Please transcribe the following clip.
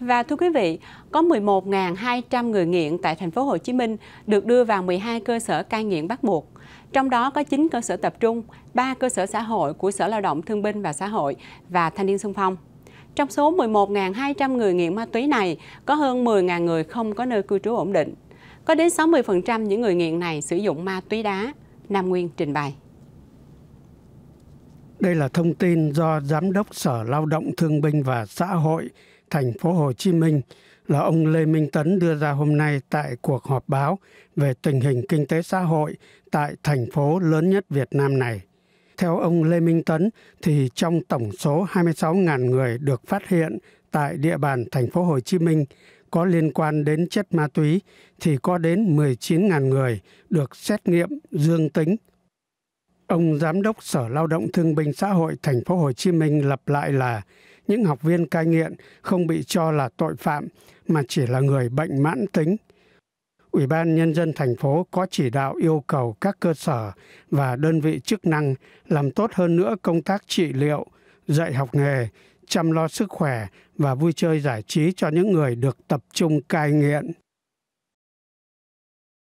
Và thưa quý vị, có 11.200 người nghiện tại thành phố Hồ Chí Minh được đưa vào 12 cơ sở cai nghiện bắt buộc. Trong đó có 9 cơ sở tập trung, 3 cơ sở xã hội của Sở Lao động Thương binh và Xã hội và Thanh niên xung phong. Trong số 11.200 người nghiện ma túy này, có hơn 10.000 người không có nơi cư trú ổn định. Có đến 60% những người nghiện này sử dụng ma túy đá. Nam Nguyên trình bày. Đây là thông tin do Giám đốc Sở Lao động Thương binh và Xã hội thành phố Hồ Chí Minh là ông Lê Minh Tấn đưa ra hôm nay tại cuộc họp báo về tình hình kinh tế xã hội tại thành phố lớn nhất Việt Nam này. Theo ông Lê Minh Tấn thì trong tổng số 26.000 người được phát hiện tại địa bàn thành phố Hồ Chí Minh có liên quan đến chất ma túy thì có đến 19.000 người được xét nghiệm dương tính. Ông giám đốc Sở Lao động Thương binh Xã hội thành phố Hồ Chí Minh lập lại là những học viên cai nghiện không bị cho là tội phạm mà chỉ là người bệnh mãn tính. Ủy ban Nhân dân thành phố có chỉ đạo yêu cầu các cơ sở và đơn vị chức năng làm tốt hơn nữa công tác trị liệu, dạy học nghề, chăm lo sức khỏe và vui chơi giải trí cho những người được tập trung cai nghiện.